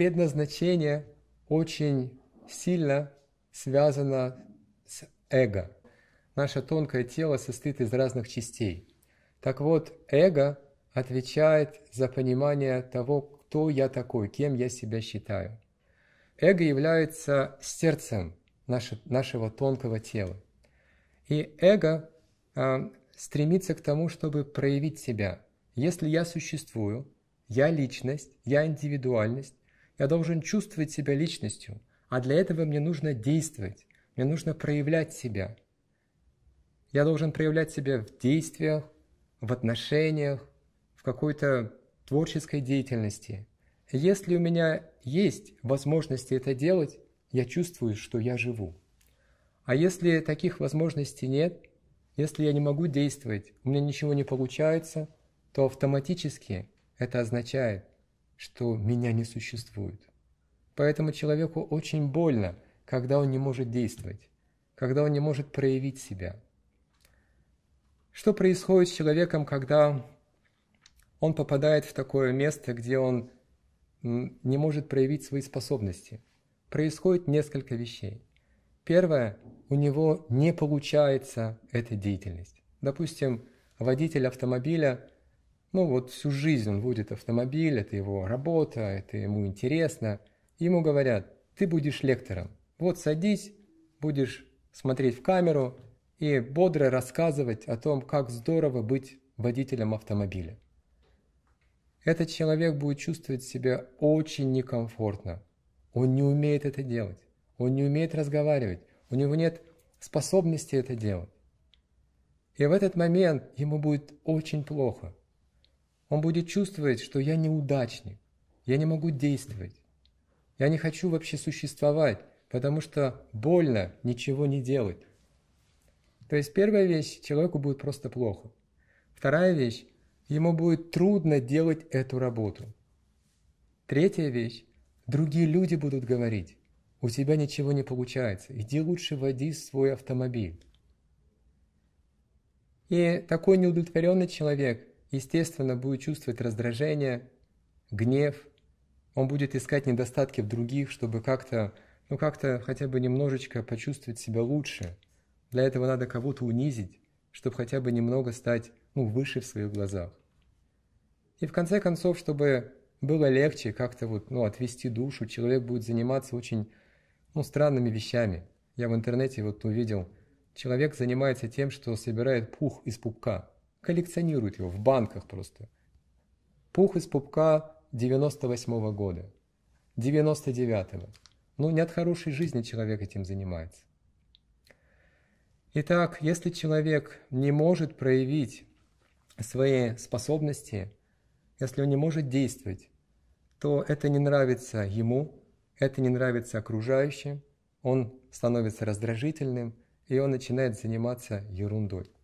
предназначение очень сильно связано с эго. Наше тонкое тело состоит из разных частей. Так вот, эго отвечает за понимание того, кто я такой, кем я себя считаю. Эго является сердцем нашего тонкого тела. И эго э, стремится к тому, чтобы проявить себя. Если я существую, я личность, я индивидуальность, я должен чувствовать себя личностью, а для этого мне нужно действовать, мне нужно проявлять себя. Я должен проявлять себя в действиях, в отношениях, в какой-то творческой деятельности. Если у меня есть возможности это делать, я чувствую, что я живу. А если таких возможностей нет, если я не могу действовать, у меня ничего не получается, то автоматически это означает, что меня не существует. Поэтому человеку очень больно, когда он не может действовать, когда он не может проявить себя. Что происходит с человеком, когда он попадает в такое место, где он не может проявить свои способности? Происходит несколько вещей. Первое, у него не получается эта деятельность. Допустим, водитель автомобиля – ну вот всю жизнь он водит автомобиль, это его работа, это ему интересно. Ему говорят, ты будешь лектором. Вот садись, будешь смотреть в камеру и бодро рассказывать о том, как здорово быть водителем автомобиля. Этот человек будет чувствовать себя очень некомфортно. Он не умеет это делать. Он не умеет разговаривать. У него нет способности это делать. И в этот момент ему будет очень плохо – он будет чувствовать, что я неудачник, я не могу действовать, я не хочу вообще существовать, потому что больно ничего не делать. То есть первая вещь, человеку будет просто плохо. Вторая вещь, ему будет трудно делать эту работу. Третья вещь, другие люди будут говорить, у тебя ничего не получается, иди лучше води свой автомобиль. И такой неудовлетворенный человек естественно, будет чувствовать раздражение, гнев, он будет искать недостатки в других, чтобы как-то, ну как-то хотя бы немножечко почувствовать себя лучше. Для этого надо кого-то унизить, чтобы хотя бы немного стать, ну, выше в своих глазах. И в конце концов, чтобы было легче как-то вот, ну, отвести душу, человек будет заниматься очень, ну, странными вещами. Я в интернете вот увидел, человек занимается тем, что собирает пух из пупка коллекционируют его в банках просто. Пух из пупка 98 -го года, 99-го. Ну, не от хорошей жизни человек этим занимается. Итак, если человек не может проявить свои способности, если он не может действовать, то это не нравится ему, это не нравится окружающим, он становится раздражительным, и он начинает заниматься ерундой.